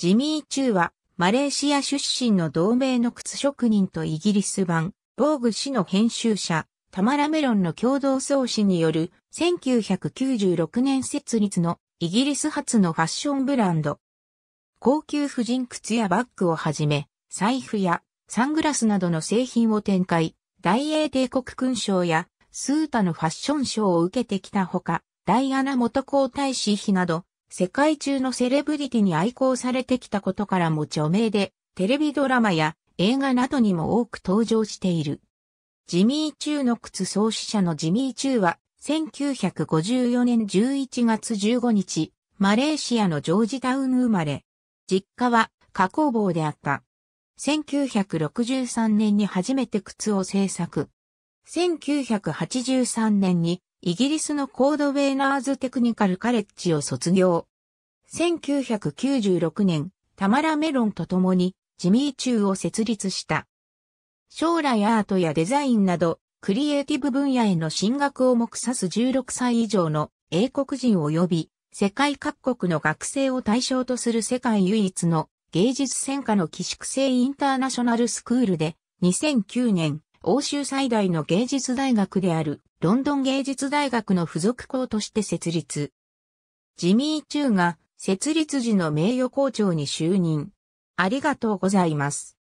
ジミー・チューは、マレーシア出身の同盟の靴職人とイギリス版、ボーグ氏の編集者、タマラメロンの共同創始による、1996年設立のイギリス発のファッションブランド。高級婦人靴やバッグをはじめ、財布やサングラスなどの製品を展開、大英帝国勲章やスータのファッション賞を受けてきたほか、ダイアナ元皇太子妃など、世界中のセレブリティに愛好されてきたことからも著名で、テレビドラマや映画などにも多く登場している。ジミー・チューの靴創始者のジミー・チューは、1954年11月15日、マレーシアのジョージタウン生まれ。実家は加工房であった。1963年に初めて靴を製作。1983年にイギリスのコードウェイナーズテクニカルカレッジを卒業。1996年、タマラ・メロンと共にジミーチューを設立した。将来アートやデザインなど、クリエイティブ分野への進学を目指す16歳以上の英国人及び世界各国の学生を対象とする世界唯一の芸術専科の寄宿制インターナショナルスクールで2009年欧州最大の芸術大学であるロンドン芸術大学の付属校として設立。ジミー・チューが設立時の名誉校長に就任。ありがとうございます。